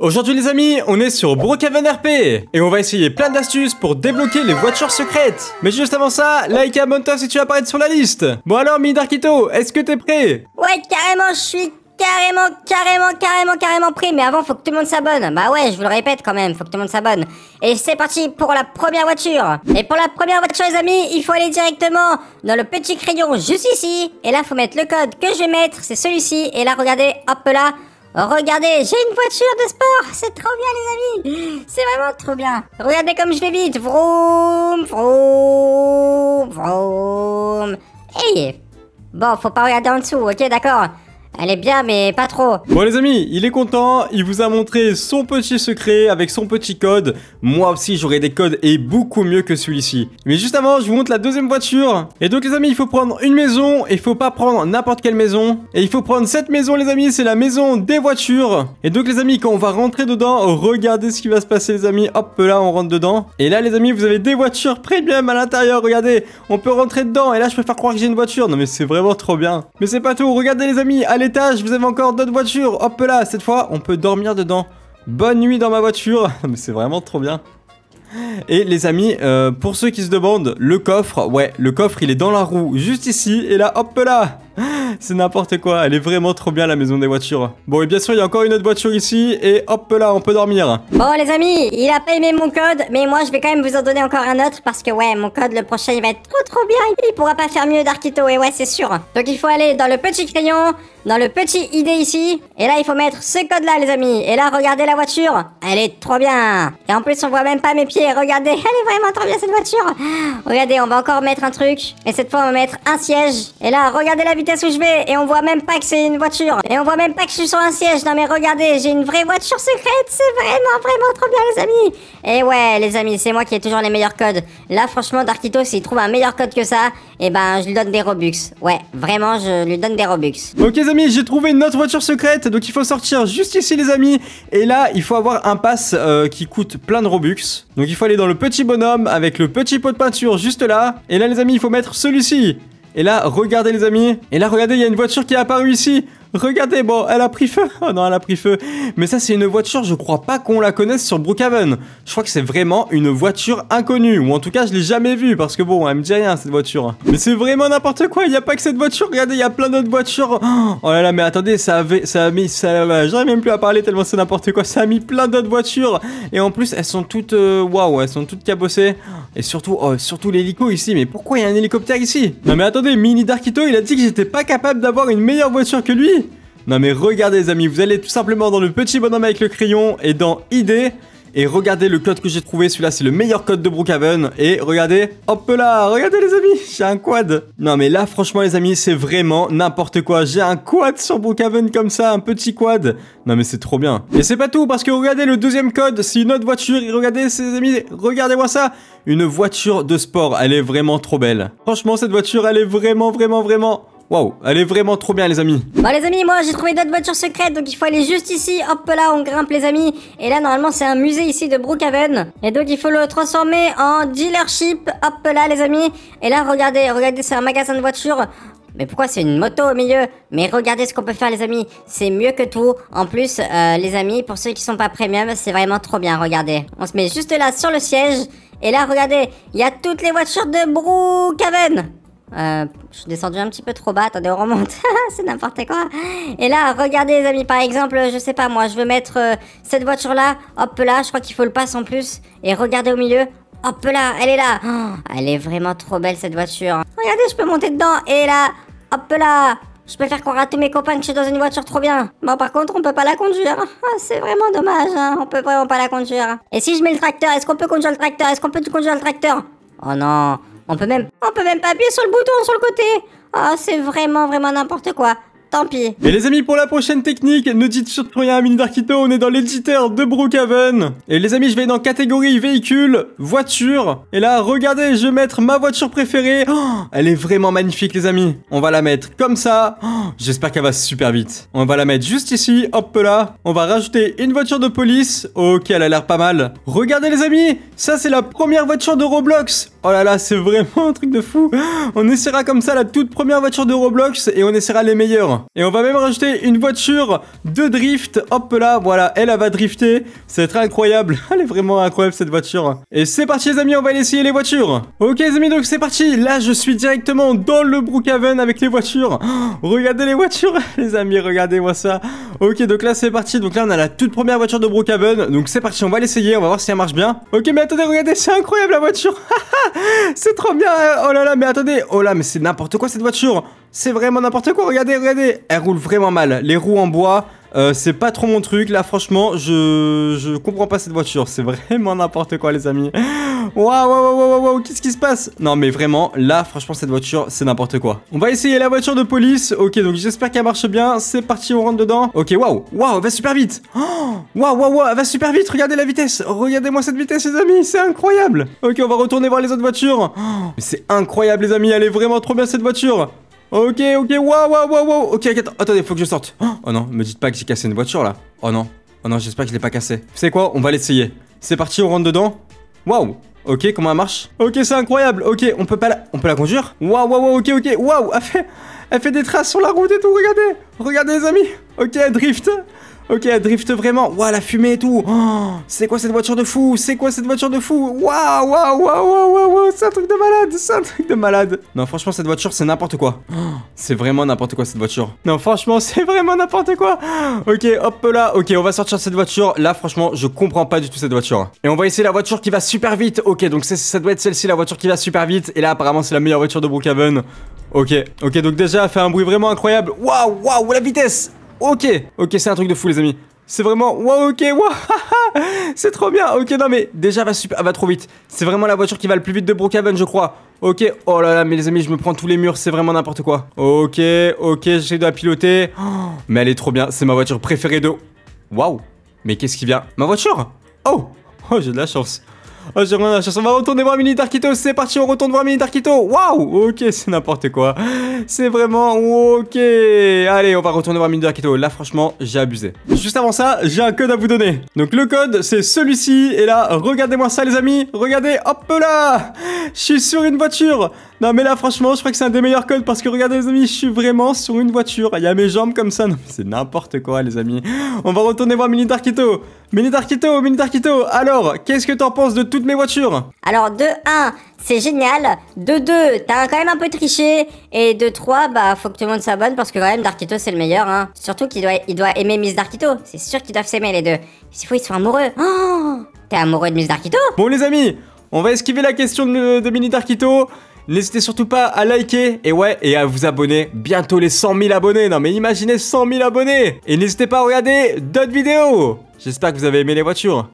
Aujourd'hui les amis, on est sur Brookhaven RP et on va essayer plein d'astuces pour débloquer les voitures secrètes. Mais juste avant ça, like et abonne-toi si tu veux apparaître sur la liste. Bon alors, Midarkito, est-ce que t'es prêt Ouais, carrément, je suis carrément, carrément, carrément, carrément prêt Mais avant, faut que tout le monde s'abonne. Bah ouais, je vous le répète quand même, faut que tout le monde s'abonne. Et c'est parti pour la première voiture. Et pour la première voiture, les amis, il faut aller directement dans le petit crayon juste ici. Et là, faut mettre le code que je vais mettre, c'est celui-ci. Et là, regardez, hop là Regardez, j'ai une voiture de sport. C'est trop bien, les amis. C'est vraiment trop bien. Regardez comme je vais vite. Vroom, vroom, vroom. Hey Bon, faut pas regarder en dessous, ok, d'accord elle est bien, mais pas trop. Bon, les amis, il est content. Il vous a montré son petit secret avec son petit code. Moi aussi, j'aurais des codes et beaucoup mieux que celui-ci. Mais juste avant, je vous montre la deuxième voiture. Et donc, les amis, il faut prendre une maison. Et il faut pas prendre n'importe quelle maison. Et il faut prendre cette maison, les amis. C'est la maison des voitures. Et donc, les amis, quand on va rentrer dedans, regardez ce qui va se passer, les amis. Hop, là, on rentre dedans. Et là, les amis, vous avez des voitures premium à l'intérieur. Regardez, on peut rentrer dedans. Et là, je peux faire croire que j'ai une voiture. Non, mais c'est vraiment trop bien. Mais c'est pas tout. Regardez, les amis, allez vous avez encore d'autres voitures. Hop là, cette fois, on peut dormir dedans. Bonne nuit dans ma voiture. Mais c'est vraiment trop bien. Et les amis, euh, pour ceux qui se demandent, le coffre, ouais, le coffre il est dans la roue, juste ici, et là, hop là C'est n'importe quoi, elle est vraiment trop bien la maison des voitures. Bon et bien sûr il y a encore une autre voiture ici et hop là on peut dormir. Bon les amis, il a pas aimé mon code mais moi je vais quand même vous en donner encore un autre parce que ouais mon code le prochain il va être trop trop bien. Il pourra pas faire mieux d'Arkito et ouais c'est sûr. Donc il faut aller dans le petit crayon, dans le petit ID ici et là il faut mettre ce code là les amis. Et là regardez la voiture, elle est trop bien. Et en plus on voit même pas mes pieds, regardez, elle est vraiment trop bien cette voiture. Regardez on va encore mettre un truc et cette fois on va mettre un siège. Et là regardez la vidéo où je vais et on voit même pas que c'est une voiture. Et on voit même pas que je suis sur un siège. Non mais regardez, j'ai une vraie voiture secrète. C'est vraiment, vraiment trop bien les amis. Et ouais les amis, c'est moi qui ai toujours les meilleurs codes. Là franchement Darkito s'il trouve un meilleur code que ça, et eh ben je lui donne des Robux. Ouais, vraiment je lui donne des Robux. Ok les amis, j'ai trouvé une autre voiture secrète. Donc il faut sortir juste ici les amis. Et là il faut avoir un pass euh, qui coûte plein de Robux. Donc il faut aller dans le petit bonhomme avec le petit pot de peinture juste là. Et là les amis, il faut mettre celui-ci. Et là, regardez les amis. Et là, regardez, il y a une voiture qui est apparue ici. Regardez, bon, elle a pris feu. Oh non, elle a pris feu. Mais ça, c'est une voiture, je crois pas qu'on la connaisse sur Brookhaven. Je crois que c'est vraiment une voiture inconnue. Ou en tout cas, je l'ai jamais vue. Parce que bon, elle me dit rien, cette voiture. Mais c'est vraiment n'importe quoi. Il n'y a pas que cette voiture. Regardez, il y a plein d'autres voitures. Oh là là, mais attendez, ça avait. Ça a mis. Euh, J'arrive même plus à parler tellement c'est n'importe quoi. Ça a mis plein d'autres voitures. Et en plus, elles sont toutes. Euh, waouh, elles sont toutes cabossées. Et surtout, oh, surtout l'hélico ici. Mais pourquoi il y a un hélicoptère ici Non mais attendez, Mini Darkito, il a dit que j'étais pas capable d'avoir une meilleure voiture que lui Non mais regardez les amis, vous allez tout simplement dans le petit bonhomme avec le crayon et dans idée. Et regardez le code que j'ai trouvé, celui-là c'est le meilleur code de Brookhaven. Et regardez, hop là, regardez les amis, j'ai un quad. Non mais là franchement les amis, c'est vraiment n'importe quoi. J'ai un quad sur Brookhaven comme ça, un petit quad. Non mais c'est trop bien. Et c'est pas tout, parce que regardez le deuxième code, c'est une autre voiture. Et regardez les amis, regardez-moi ça. Une voiture de sport, elle est vraiment trop belle. Franchement cette voiture, elle est vraiment, vraiment, vraiment Waouh, elle est vraiment trop bien les amis. Bon bah, les amis, moi j'ai trouvé d'autres voitures secrètes, donc il faut aller juste ici. Hop là, on grimpe les amis. Et là normalement c'est un musée ici de Brookhaven. Et donc il faut le transformer en dealership. Hop là les amis. Et là regardez, regardez c'est un magasin de voitures. Mais pourquoi c'est une moto au milieu Mais regardez ce qu'on peut faire les amis, c'est mieux que tout. En plus, euh, les amis, pour ceux qui sont pas premium, c'est vraiment trop bien, regardez. On se met juste là sur le siège. Et là, regardez, il y a toutes les voitures de Brookhaven euh, je suis descendu un petit peu trop bas, attendez, on remonte, c'est n'importe quoi. Et là, regardez les amis, par exemple, je sais pas moi, je veux mettre euh, cette voiture-là, hop là, je crois qu'il faut le passe en plus, et regardez au milieu, hop là, elle est là. Oh, elle est vraiment trop belle cette voiture. Regardez, je peux monter dedans, et là, hop là, je peux faire croire à tous mes copains que je suis dans une voiture trop bien. Bon, par contre, on peut pas la conduire. Ah, c'est vraiment dommage, hein. on peut vraiment pas la conduire. Et si je mets le tracteur, est-ce qu'on peut conduire le tracteur Est-ce qu'on peut conduire le tracteur Oh non on peut même, on peut même pas appuyer sur le bouton sur le côté. Oh, c'est vraiment, vraiment n'importe quoi tant pis. Et les amis, pour la prochaine technique, ne dites surtout rien à Darkito, on est dans l'éditeur de Brookhaven. Et les amis, je vais dans catégorie véhicule, voiture. Et là, regardez, je vais mettre ma voiture préférée. Oh, elle est vraiment magnifique, les amis. On va la mettre comme ça. Oh, j'espère qu'elle va super vite. On va la mettre juste ici, hop là. On va rajouter une voiture de police. Ok, elle a l'air pas mal. Regardez, les amis, ça, c'est la première voiture de Roblox. Oh là là, c'est vraiment un truc de fou. On essaiera comme ça la toute première voiture de Roblox et on essaiera les meilleures. Et on va même rajouter une voiture de drift. Hop là, voilà, elle, va drifter. C'est très incroyable. Elle est vraiment incroyable cette voiture. Et c'est parti les amis, on va aller essayer les voitures. Ok les amis, donc c'est parti. Là, je suis directement dans le Brookhaven avec les voitures. regardez les voitures, les amis, regardez-moi ça. Ok, donc là, c'est parti. Donc là, on a la toute première voiture de Brookhaven. Donc c'est parti, on va l'essayer, on va voir si elle marche bien. Ok, mais attendez, regardez, c'est incroyable la voiture. c'est trop bien. Oh là là, mais attendez. Oh là, mais c'est n'importe quoi cette voiture. C'est vraiment n'importe quoi, regardez, regardez Elle roule vraiment mal, les roues en bois, euh, c'est pas trop mon truc, là franchement, je, je comprends pas cette voiture, c'est vraiment n'importe quoi les amis. Waouh, waouh, waouh, waouh, qu'est-ce qui se passe Non mais vraiment, là franchement cette voiture, c'est n'importe quoi. On va essayer la voiture de police, ok donc j'espère qu'elle marche bien, c'est parti, on rentre dedans. Ok, waouh, waouh, elle va super vite oh, Waouh, waouh, waouh, elle va super vite, regardez la vitesse Regardez-moi cette vitesse les amis, c'est incroyable Ok, on va retourner voir les autres voitures. Oh, c'est incroyable les amis, elle est vraiment trop bien cette voiture Ok, ok, waouh, waouh, waouh, wow. Ok, attendez, faut que je sorte. Oh, oh non, me dites pas que j'ai cassé une voiture là. Oh non, oh non, j'espère que je l'ai pas cassé. Vous savez quoi On va l'essayer. C'est parti, on rentre dedans. Waouh Ok, comment elle marche Ok, c'est incroyable. Ok, on peut pas la... On peut la conduire Waouh, waouh, ok, ok. Waouh, elle fait... elle fait des traces sur la route et tout, regardez Regardez les amis Ok, elle drift Ok, elle drift vraiment. Waouh, la fumée et tout. Oh, c'est quoi cette voiture de fou C'est quoi cette voiture de fou Waouh, waouh, waouh, waouh, waouh. C'est un truc de malade. C'est un truc de malade. Non, franchement, cette voiture, c'est n'importe quoi. c'est vraiment n'importe quoi, cette voiture. Non, franchement, c'est vraiment n'importe quoi. Ok, hop là. Ok, on va sortir cette voiture. Là, franchement, je comprends pas du tout cette voiture. Et on va essayer la voiture qui va super vite. Ok, donc ça doit être celle-ci, la voiture qui va super vite. Et là, apparemment, c'est la meilleure voiture de Brookhaven. Ok, ok, donc déjà, elle fait un bruit vraiment incroyable. Waouh, waouh, la vitesse Ok, ok, c'est un truc de fou, les amis. C'est vraiment, waouh ok, waouh, c'est trop bien. Ok, non, mais déjà, va super, va trop vite. C'est vraiment la voiture qui va le plus vite de Brookhaven, je crois. Ok, oh là là, mais les amis, je me prends tous les murs, c'est vraiment n'importe quoi. Ok, ok, j'essaie de la piloter. mais elle est trop bien, c'est ma voiture préférée de... Waouh, mais qu'est-ce qui vient Ma voiture Oh, oh, j'ai de la chance. Oh, j'ai On va retourner voir Mini Darkito. C'est parti, on retourne voir Mini Darkito. Waouh Ok, c'est n'importe quoi. C'est vraiment ok. Allez, on va retourner voir Mini Darkito. Là, franchement, j'ai abusé. Juste avant ça, j'ai un code à vous donner. Donc, le code, c'est celui-ci. Et là, regardez-moi ça, les amis. Regardez, hop là Je suis sur une voiture non mais là franchement je crois que c'est un des meilleurs codes parce que regardez les amis je suis vraiment sur une voiture Il y a mes jambes comme ça, c'est n'importe quoi les amis On va retourner voir Mini Darkito. Mini Darkito, Mini Darkito. Alors, qu'est-ce que t'en penses de toutes mes voitures Alors de 1, c'est génial De 2, t'as quand même un peu triché Et de 3, bah faut que tout le monde s'abonne parce que quand même Darkito c'est le meilleur hein. Surtout qu'il doit, il doit aimer Miss Darkito, c'est sûr qu'ils doivent s'aimer les deux Il faut qu'ils soient amoureux oh, T'es amoureux de Miss Darkito Bon les amis, on va esquiver la question de, de Mini Darkito N'hésitez surtout pas à liker et ouais, et à vous abonner. Bientôt les 100 000 abonnés. Non mais imaginez 100 000 abonnés. Et n'hésitez pas à regarder d'autres vidéos. J'espère que vous avez aimé les voitures.